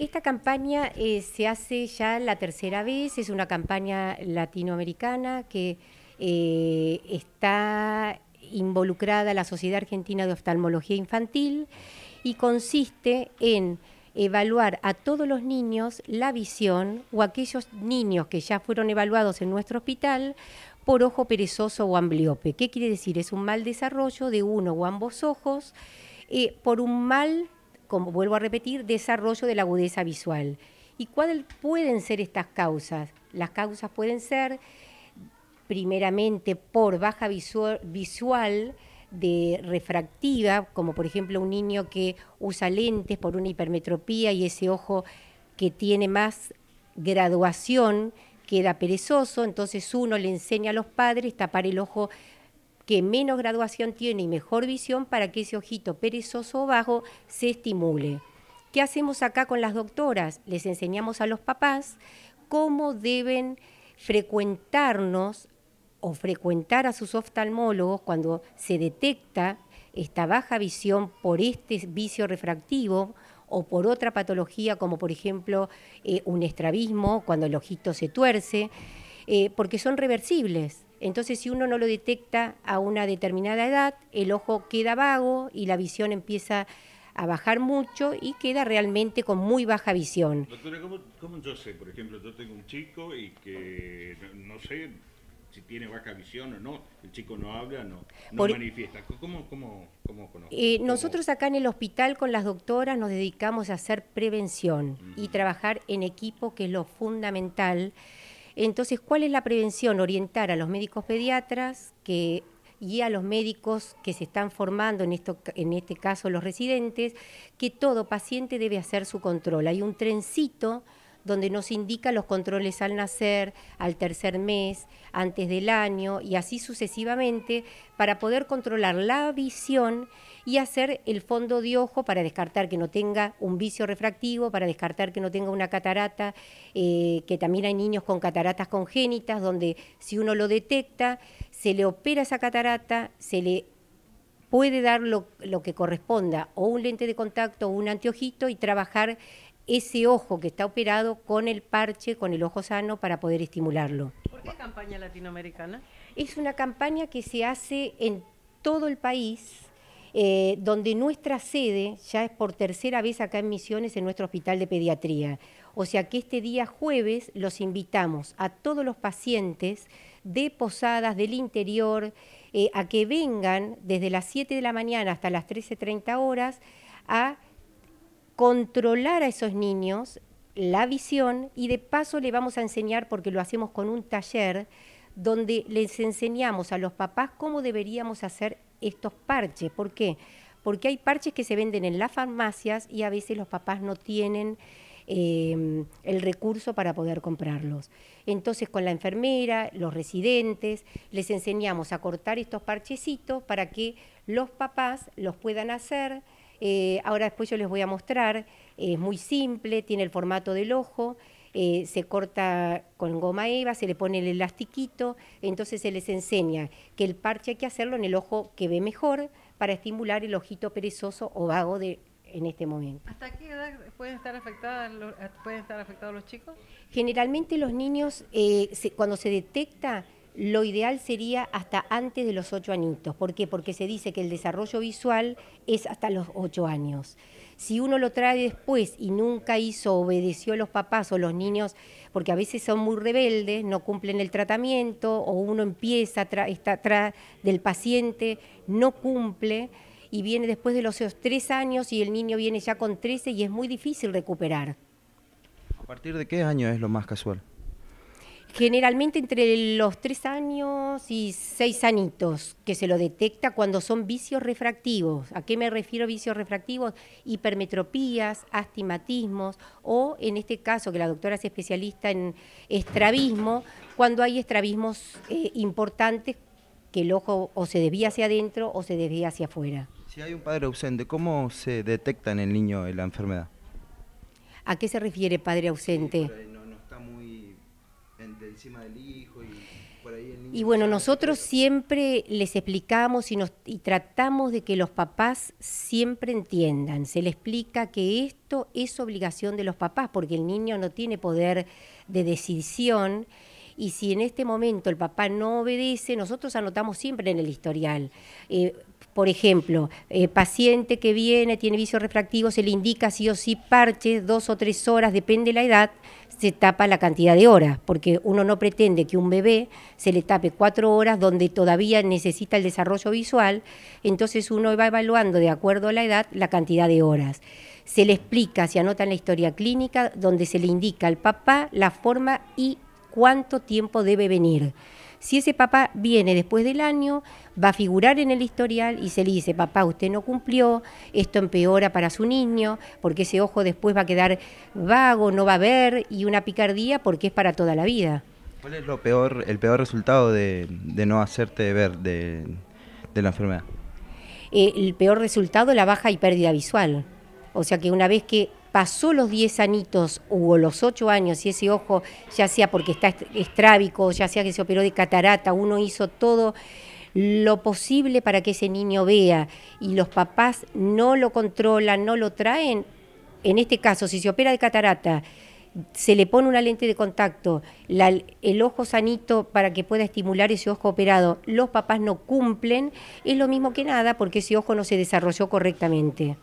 Esta campaña eh, se hace ya la tercera vez, es una campaña latinoamericana que eh, está involucrada la Sociedad Argentina de Oftalmología Infantil y consiste en evaluar a todos los niños la visión o aquellos niños que ya fueron evaluados en nuestro hospital por ojo perezoso o ambliope. ¿Qué quiere decir? Es un mal desarrollo de uno o ambos ojos eh, por un mal como vuelvo a repetir, desarrollo de la agudeza visual. ¿Y cuáles pueden ser estas causas? Las causas pueden ser, primeramente, por baja visual, de refractiva, como por ejemplo un niño que usa lentes por una hipermetropía y ese ojo que tiene más graduación queda perezoso, entonces uno le enseña a los padres tapar el ojo que menos graduación tiene y mejor visión para que ese ojito perezoso o bajo se estimule. ¿Qué hacemos acá con las doctoras? Les enseñamos a los papás cómo deben frecuentarnos o frecuentar a sus oftalmólogos cuando se detecta esta baja visión por este vicio refractivo o por otra patología como por ejemplo eh, un estrabismo cuando el ojito se tuerce, eh, porque son reversibles. Entonces, si uno no lo detecta a una determinada edad, el ojo queda vago y la visión empieza a bajar mucho y queda realmente con muy baja visión. Doctora, ¿cómo, yo sé? Por ejemplo, yo tengo un chico y que no, sé si tiene baja visión o no, el chico no habla, no, manifiesta. ¿Cómo, cómo, eh, cómo, Nosotros acá en el hospital con las doctoras nos dedicamos a hacer prevención y mm. trabajar en equipo, que es lo fundamental. Entonces, ¿cuál es la prevención? Orientar a los médicos pediatras que y a los médicos que se están formando, en, esto, en este caso los residentes, que todo paciente debe hacer su control. Hay un trencito donde nos indica los controles al nacer, al tercer mes, antes del año y así sucesivamente para poder controlar la visión y hacer el fondo de ojo para descartar que no tenga un vicio refractivo, para descartar que no tenga una catarata, eh, que también hay niños con cataratas congénitas, donde si uno lo detecta, se le opera esa catarata, se le puede dar lo, lo, que corresponda, o un lente de contacto o un anteojito y trabajar ese ojo que está operado con el parche, con el ojo sano, para poder estimularlo. ¿Por qué campaña latinoamericana? Es una campaña que se hace en todo el país, eh, donde nuestra sede ya es por tercera vez acá en Misiones, en nuestro hospital de pediatría. O sea que este día jueves los invitamos a todos los pacientes de Posadas, del interior, eh, a que vengan desde las 7 de la mañana hasta las 13.30 horas a controlar a esos niños la visión y de paso le vamos a enseñar, porque lo hacemos con un taller, donde les enseñamos a los papás cómo deberíamos hacer estos parches. ¿Por qué? Porque hay parches que se venden en las farmacias y a veces los papás no tienen em, el recurso para poder comprarlos. Entonces con la enfermera, los residentes, les enseñamos a cortar estos parchecitos para que los papás los puedan hacer eh, ahora después yo les voy a mostrar, eh, es muy simple, tiene el formato del ojo, eh, se corta con goma eva, se le pone el elastiquito, entonces se les enseña que el parche hay que hacerlo en el ojo que ve mejor para estimular el ojito perezoso o vago de, en este momento. ¿Hasta qué edad pueden estar, afectados los chicos? Generalmente los niños, cuando se detecta, lo ideal sería hasta antes de los ocho añitos. ¿Por qué? Porque se dice que el desarrollo visual es hasta los ocho años. Si uno lo trae después y nunca hizo, obedeció a los papás o los niños, porque a veces son muy rebeldes, no cumplen el tratamiento, o uno empieza, está atrás del paciente, no cumple, y viene después de los tres años y el niño viene ya con 13 y es muy difícil recuperar. ¿A partir de qué año es lo más casual? generalmente entre los tres años y seis anitos que se lo detecta cuando son vicios refractivos. ¿A qué me refiero vicios refractivos? Hipermetropías, astigmatismos o en este caso que la doctora es especialista en estrabismo, cuando hay estrabismos eh, importantes que el ojo o se desvía hacia adentro o se desvía hacia afuera. Si hay un padre ausente, ¿cómo se detecta en el niño la enfermedad? ¿A qué se refiere padre ausente? y bueno, nosotros siempre les explicamos y, tratamos de que los papás siempre entiendan. Se les explica que esto es obligación de los papás porque el niño no tiene poder de decisión. Y si en este momento el papá no obedece, nosotros anotamos siempre en el historial. Eh, por ejemplo, eh, paciente que viene, tiene vicio refractivo, se le indica sí o sí parches, dos o tres horas, depende de la edad se tapa la cantidad de horas, porque uno no pretende que un bebé se le tape cuatro horas donde todavía necesita el desarrollo visual, entonces uno va evaluando de acuerdo a la edad la cantidad de horas. Se le explica, se anota en la historia clínica, donde se le indica al papá la forma y cuánto tiempo debe venir. Si ese papá viene después del año, va a figurar en el historial y se le dice, papá, usted no cumplió, esto empeora para su niño, porque ese ojo después va a quedar vago, no va a ver, y una picardía porque es para toda la vida. ¿Cuál es lo peor, el peor resultado de, no hacerte ver de, la enfermedad? el peor resultado la baja y pérdida visual. O sea que una vez que pasó los 10 anitos o los 8 años y ese ojo, ya sea porque está estrábico, ya sea que se operó de catarata, uno hizo todo lo posible para que ese niño vea y los papás no lo controlan, no lo traen, en este caso, si se opera de catarata, se le pone una lente de contacto, el ojo sanito para que pueda estimular ese ojo operado, los papás no cumplen, es lo mismo que nada porque ese ojo no se desarrolló correctamente.